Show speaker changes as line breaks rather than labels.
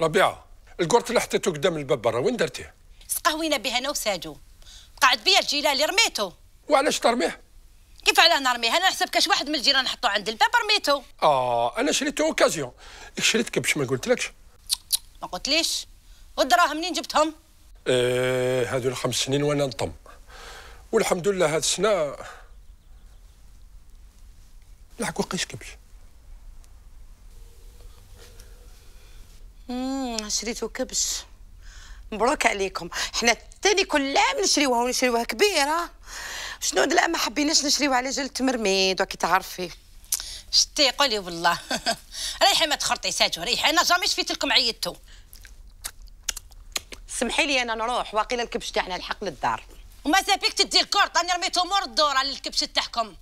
ربيعه القرط اللي حطيته قدام الباب برا وين درتيه؟
سقهوينا به انا وساجو قعد بيا اللي رميته وعلاش ترميه؟ كيف على نرميه انا نحسب كاش واحد من الجيران
حطو عند الباب رميته
اه انا شريته اوكازيون شريت كبش ما قلتلكش
ما قلتليش والدراهم منين جبتهم؟
آه هذو الخمس سنين وانا نطم والحمد لله هاد السنه
الحق وقيش كبش شريتو كبش مبروك عليكم حنا تاني كل عام نشريوها ونشريوها كبيره شنو هاد ما حبيناش نشريوها على جال التمرميد وكي تعرفي شتي قولي والله
ريحي ما ساتو ريحي انا جامي شفيت لكم
عيطتو سمحي لي انا نروح واقيلا الكبش تاعنا الحق للدار وما بيك تدي الكورط راني رميتو مور الدوره الكبش تاعكم